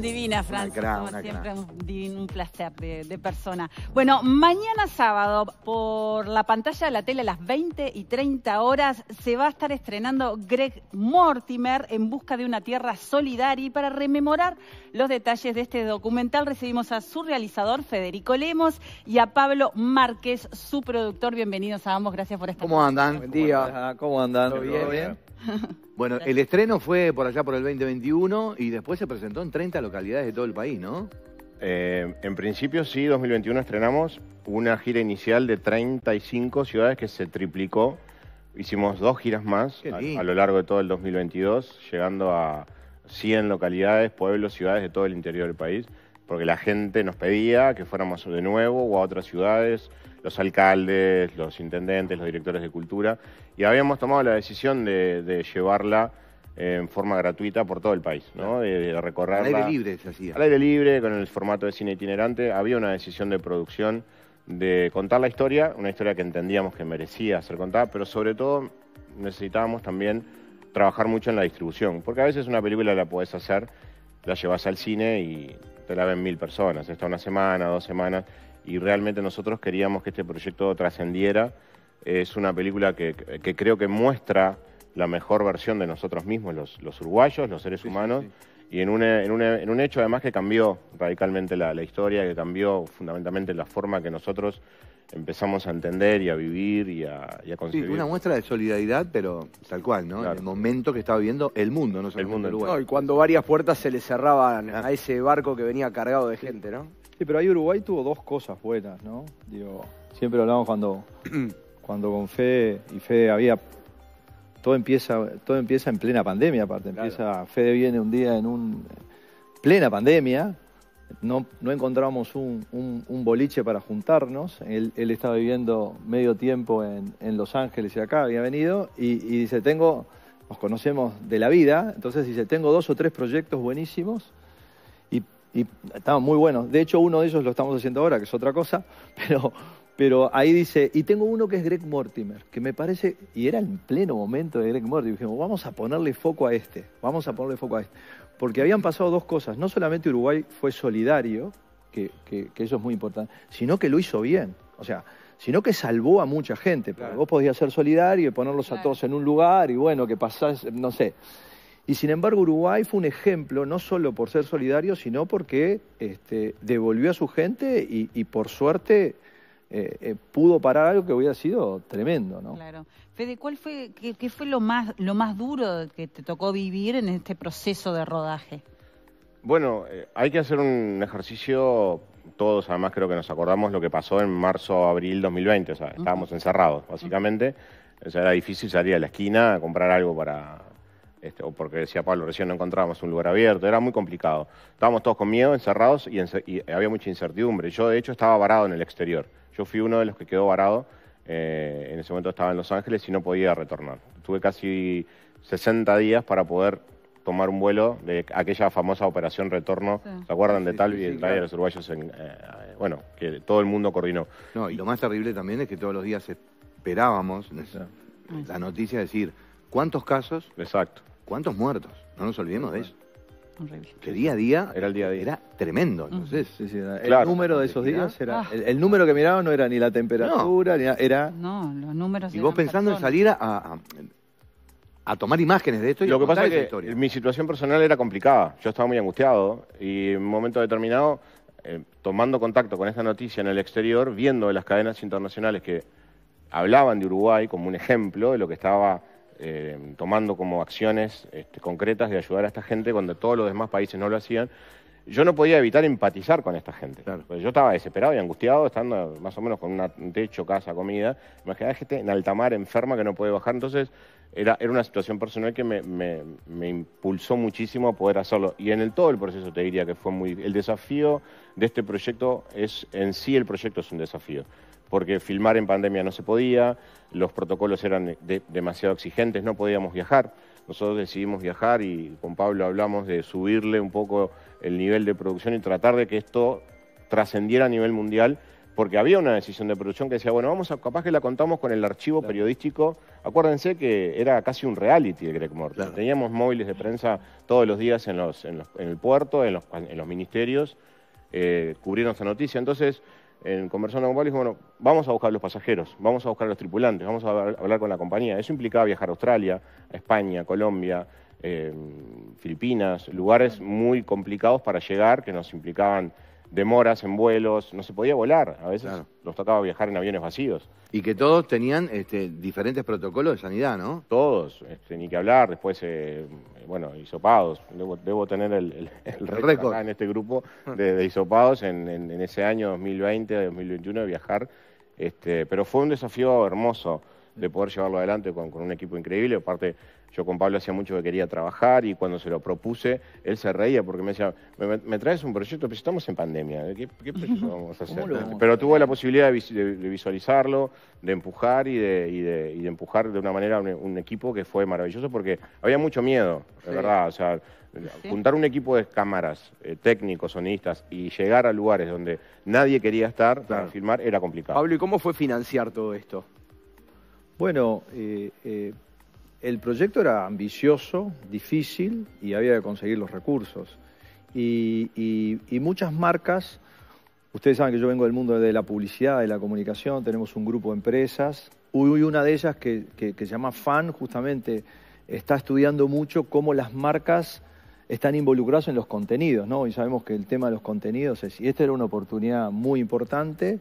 Divina, Francis, siempre, un, un, placer de, persona. Bueno, mañana sábado, por la pantalla de la tele a las 20 y 30 horas, se va a estar estrenando Greg Mortimer en busca de una tierra solidaria. Y para rememorar los detalles de este documental, recibimos a su realizador, Federico Lemos, y a Pablo Márquez, su productor. Bienvenidos a ambos, gracias por estar ¿Cómo andan? Buen día. ¿Cómo andan? ¿Todo bien? Bueno, el estreno fue por allá por el 2021 y después se presentó en 30 localidades de todo el país, ¿no? Eh, en principio sí, 2021 estrenamos una gira inicial de 35 ciudades que se triplicó. Hicimos dos giras más a, lo largo de todo el 2022, llegando a 100 localidades, pueblos, ciudades de todo el interior del país porque la gente nos pedía que fuéramos de nuevo o a otras ciudades, los alcaldes, los intendentes, los directores de cultura, y habíamos tomado la decisión de, llevarla eh, en forma gratuita por todo el país, ¿no? De, recorrerla. Al aire libre se hacía. Al aire libre, con el formato de cine itinerante, había una decisión de producción de contar la historia, una historia que entendíamos que merecía ser contada, pero sobre todo necesitábamos también trabajar mucho en la distribución, porque a veces una película la puedes hacer, la llevas al cine y la ven mil personas, está una semana, dos semanas, y realmente nosotros queríamos que este proyecto trascendiera. Es una película que, creo que muestra la mejor versión de nosotros mismos, los, uruguayos, los seres humanos, y en, un hecho además que cambió radicalmente la, la historia, que cambió fundamentalmente la forma que nosotros empezamos a entender y a vivir y a, y Sí, una muestra de solidaridad, pero tal cual, ¿no? el momento que estaba viviendo el mundo, no el mundo Uruguay. y cuando varias puertas se le cerraban a ese barco que venía cargado de gente, ¿no? Sí, pero ahí Uruguay tuvo dos cosas buenas, ¿no? Digo, siempre hablamos cuando, cuando con Fe y Fe había... Todo empieza, todo empieza en plena pandemia, aparte. Empieza, viene un día en un plena pandemia, no, no encontramos un, boliche para juntarnos. Él, estaba viviendo medio tiempo en, Los Ángeles y acá había venido. Y, dice, tengo, nos conocemos de la vida, entonces dice, tengo dos o tres proyectos buenísimos y, y estaban muy buenos. De hecho, uno de ellos lo estamos haciendo ahora, que es otra cosa, pero, pero ahí dice, y tengo uno que es Greg Mortimer, que me parece, y era en pleno momento de Greg Mortimer, dijimos, vamos a ponerle foco a este, vamos a ponerle foco a este porque habían pasado dos cosas. No solamente Uruguay fue solidario, que, eso es muy importante, sino que lo hizo bien. O sea, sino que salvó a mucha gente. vos podías ser solidario y ponerlos a todos en un lugar y bueno, que pasás, no sé. Y sin embargo, Uruguay fue un ejemplo, no solo por ser solidario, sino porque este, devolvió a su gente y por suerte eh, eh, pudo parar algo que hubiera sido tremendo, ¿no? Claro. Fede, qué, fue lo más, lo más duro que te tocó vivir en este proceso de rodaje? Bueno, eh, hay que hacer un ejercicio, todos además creo que nos acordamos lo que pasó en marzo, abril 2020, o sea, estábamos encerrados, básicamente, o sea, era difícil salir a la esquina a comprar algo para, este, o porque decía Pablo, recién no encontrábamos un lugar abierto, era muy complicado. Estábamos todos con miedo, encerrados y había mucha incertidumbre. Yo de hecho estaba varado en el exterior yo fui uno de los que quedó varado. Eh, en ese momento estaba en Los Ángeles y no podía retornar. Tuve casi 60 días para poder tomar un vuelo de aquella famosa operación retorno, ¿se acuerdan de tal? el claro. de los uruguayos? Eh, bueno, que todo el mundo coordinó. No, y lo más terrible también es que todos los días esperábamos la noticia de decir cuántos casos, exacto, cuántos muertos, no nos olvidemos de eso. Que día a día era el día Era tremendo. Entonces, el número de esos días era. Ah. El, número que miraba no era ni la temperatura, ni era. No, los números. Y vos pensando en salir a, tomar imágenes de esto y Lo que pasa es que mi situación personal era complicada. Yo estaba muy angustiado y en un momento determinado, eh, tomando contacto con esta noticia en el exterior, viendo las cadenas internacionales que hablaban de Uruguay como un ejemplo de lo que estaba eh, tomando como acciones este, concretas de ayudar a esta gente cuando todos los demás países no lo hacían. Yo no podía evitar empatizar con esta gente. Pues yo estaba desesperado y angustiado, estando más o menos con un techo, casa, comida. Imagina gente en alta mar, enferma, que no puede bajar. Entonces, era, una situación personal que me, me, impulsó muchísimo a poder hacerlo. Y en el todo el proceso te diría que fue muy... El desafío de este proyecto es, en sí el proyecto es un desafío porque filmar en pandemia no se podía, los protocolos eran demasiado exigentes, no podíamos viajar. Nosotros decidimos viajar y con Pablo hablamos de subirle un poco el nivel de producción y tratar de que esto trascendiera a nivel mundial, porque había una decisión de producción que decía, bueno, vamos a, capaz que la contamos con el archivo periodístico. Acuérdense que era casi un reality de Greg Morton. Teníamos móviles de prensa todos los días en, los, en, el puerto, en los, en los ministerios, eh, cubriendo esta noticia. Entonces, en, conversando con Pablo, bueno, vamos a buscar a los pasajeros, vamos a buscar a los tripulantes, vamos a hablar con la compañía. Eso implicaba viajar a Australia, a España, Colombia, eh, Filipinas, lugares muy complicados para llegar, que nos implicaban demoras en vuelos, no se podía volar, a veces nos tocaba viajar en aviones vacíos. Y que todos tenían este, diferentes protocolos de sanidad, ¿no? Todos, tenía este, que hablar, después eh, bueno, isopados. Debo, tener el, récord en este grupo ah. de, de hisopados en, ese año 2020, 2021 de viajar. Este, pero fue un desafío hermoso de poder llevarlo adelante con, con un equipo increíble. Aparte, yo con Pablo hacía mucho que quería trabajar y cuando se lo propuse, él se reía porque me decía, me, traes un proyecto, pero estamos en pandemia, ¿eh? ¿qué, proyecto vamos a hacer? pero tuve tuvo la posibilidad de, visualizarlo, de empujar y de, empujar de una manera un, equipo que fue maravilloso porque había mucho miedo, de verdad. O sea, Juntar un equipo de cámaras, eh, técnicos, sonistas y llegar a lugares donde nadie quería estar para filmar era complicado. Pablo, ¿y cómo fue financiar todo esto? Bueno, eh, el proyecto era ambicioso, difícil y había que conseguir los recursos. Y, muchas marcas, ustedes saben que yo vengo del mundo de la publicidad, de la comunicación, tenemos un grupo de empresas. Hubo una de ellas que, se llama FAN, justamente está estudiando mucho cómo las marcas están involucradas en los contenidos, ¿no? Y sabemos que el tema de los contenidos es, y esta era una oportunidad muy importante,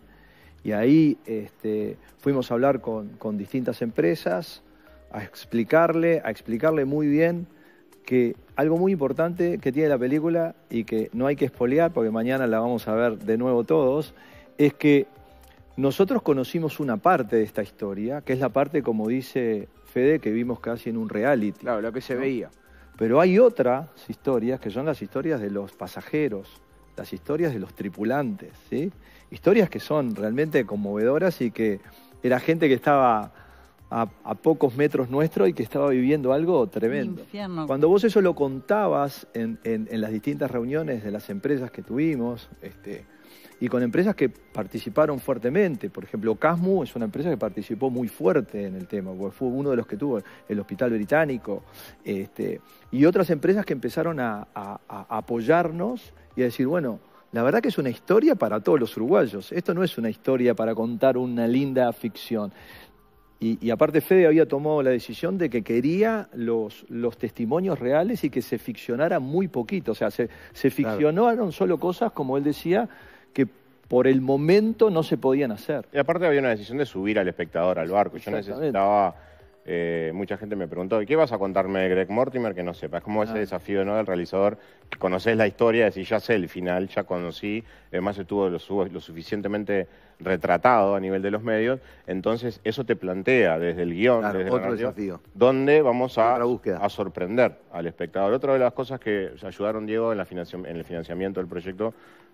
y ahí este, fuimos a hablar con distintas empresas, a explicarle, a explicarle muy bien que algo muy importante que tiene la película y que no hay que espolear porque mañana la vamos a ver de nuevo todos, es que nosotros conocimos una parte de esta historia, que es la parte, como dice Fede, que vimos casi en un reality. Claro, lo que se veía. Pero hay otras historias que son las historias de los pasajeros, las historias de los tripulantes, ¿sí? Historias que son realmente conmovedoras y que era gente que estaba a, pocos metros nuestro y que estaba viviendo algo tremendo. Cuando vos eso lo contabas en, en, las distintas reuniones de las empresas que tuvimos, este, y con empresas que participaron fuertemente, por ejemplo, Casmu es una empresa que participó muy fuerte en el tema, fue uno de los que tuvo el Hospital Británico, este, y otras empresas que empezaron a apoyarnos y a decir, bueno, la verdad que es una historia para todos los uruguayos. Esto no es una historia para contar una linda ficción. Y, y, aparte Fede había tomado la decisión de que quería los, los testimonios reales y que se ficcionara muy poquito. O sea, se, se ficcionaron solo cosas, como él decía, que por el momento no se podían hacer. Y aparte había una decisión de subir al espectador al barco. Yo necesitaba eh, mucha gente me preguntó, ¿y qué vas a contarme de Greg Mortimer que no sepa? Es como ese ah. desafío del realizador, conoces la historia, decís, ya sé el final, ya conocí, además estuvo lo, suficientemente retratado a nivel de los medios, entonces eso te plantea desde el guión, desde el donde vamos a, sorprender al espectador. Otra de las cosas que ayudaron, Diego, en el financiamiento del proyecto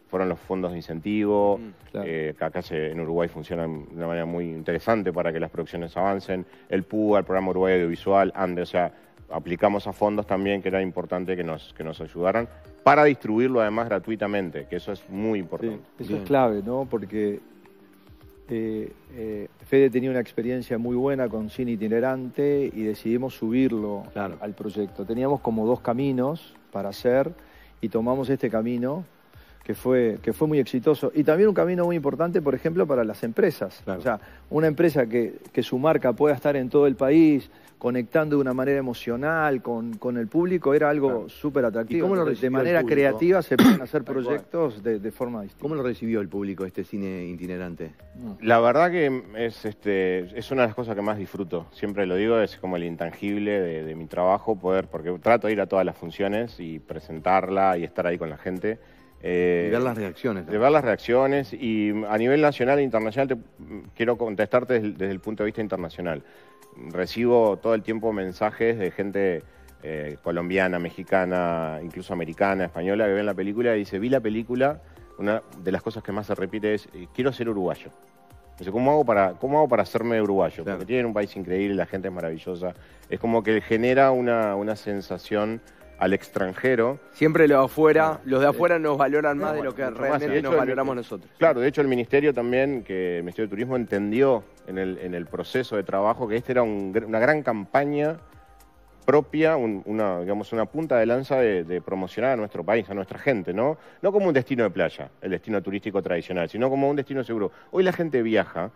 fueron los fondos de incentivo, que eh, acá en Uruguay funcionan de una manera muy interesante para que las producciones avancen, el PUA, el programa Uruguay Audiovisual, ANDE, o sea, aplicamos a fondos también que era importante que nos, que nos ayudaran para distribuirlo además gratuitamente, que eso es muy importante. eso es clave, ¿no? Porque eh, eh, Fede tenía una experiencia muy buena con cine itinerante y decidimos subirlo al proyecto. Teníamos como dos caminos para hacer y tomamos este camino que fue, que fue muy exitoso. Y también un camino muy importante, por ejemplo, para las empresas. O sea, una empresa que, que, su marca pueda estar en todo el país, conectando de una manera emocional con, con el público, era algo súper atractivo. de manera creativa se pueden hacer proyectos de, forma distinta. ¿Cómo lo recibió el público este cine itinerante? La verdad que es, este, es una de las cosas que más disfruto. Siempre lo digo, es como el intangible de, de mi trabajo, poder, porque trato de ir a todas las funciones y presentarla y estar ahí con la gente eh, ver las reacciones. De ver las reacciones. Y a nivel nacional e internacional, quiero contestarte desde, el punto de vista internacional. Recibo todo el tiempo mensajes de gente eh, colombiana, mexicana, incluso americana, española, que ven la película y dice, vi la película, una de las cosas que más se repite es, eh, quiero ser uruguayo. Dice, ¿cómo hago para, cómo hago para hacerme uruguayo? Porque tienen un país increíble, la gente es maravillosa. Es como que genera una sensación al extranjero. Siempre los de afuera, ah, los de eh, afuera nos valoran más de lo que realmente nos valoramos nosotros. Claro, de hecho el Ministerio también, que el Ministerio de Turismo entendió en el, en el proceso de trabajo que esta era una gran campaña propia, una, digamos, una punta de lanza de, de, promocionar a nuestro país, a nuestra gente, ¿no? No como un destino de playa, el destino turístico tradicional, sino como un destino seguro. Hoy la gente viaja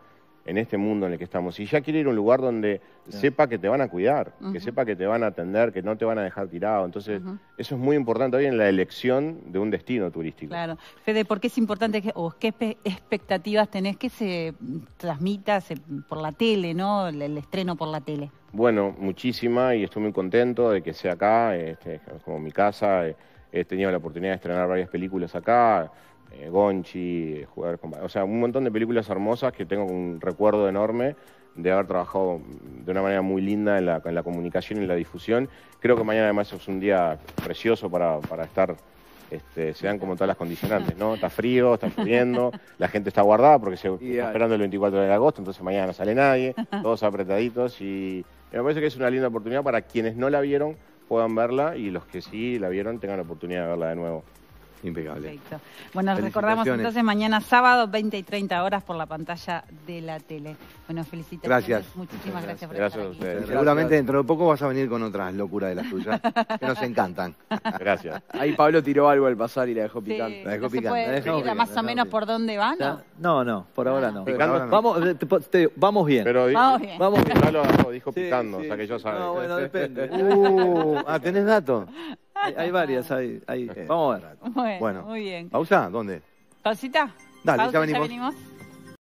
en este mundo en el que estamos. Y ya quiere ir a un lugar donde sepa que te van a cuidar, que sepa que te van a atender, que no te van a dejar tirado. Entonces, eso es muy importante hoy en la elección de un destino turístico. Claro. Fede, ¿por qué es importante que, o qué expectativas tenés que se transmita por la tele, ¿no? El, estreno por la tele. Bueno, muchísima y estoy muy contento de que sea acá, este, como mi casa. Eh, he tenido la oportunidad de estrenar varias películas acá, eh, Gonchi, eh, jugar con... O sea, un montón de películas hermosas que tengo un recuerdo enorme de haber trabajado de una manera muy linda en la, comunicación y en la difusión. Creo que mañana además es un día precioso para, para estar... Este, se dan como todas las condicionantes, ¿no? Está frío, está lloviendo, la gente está guardada porque se está esperando el 24 de agosto, entonces mañana no sale nadie, todos apretaditos y me parece que es una linda oportunidad para quienes no la vieron puedan verla y los que sí la vieron tengan la oportunidad de verla de nuevo. Impecable. Perfecto. Bueno, recordamos entonces mañana sábado 20 y 30 horas por la pantalla de la tele. Bueno, felicitaciones. Gracias. Muchísimas gracias, gracias por gracias estar ustedes. Seguramente dentro de poco vas a venir con otras locuras de las tuyas que nos encantan. Gracias. Ahí Pablo tiró algo al pasar y la dejó picando. la dejó más o menos por dónde van? ¿no? Ah. no, por ahora no. vamos, eh, vamos bien. Pero vamos bien. Vamos bien. dijo picando, o sea que yo sabía. No, bueno, depende. Uh, ah, ¿tenés dato? Hay, varias, hay, Vamos a ver. Bueno, muy bien. ¿Pausa? ¿Dónde? ¿Pausita? Dale, Ya venimos.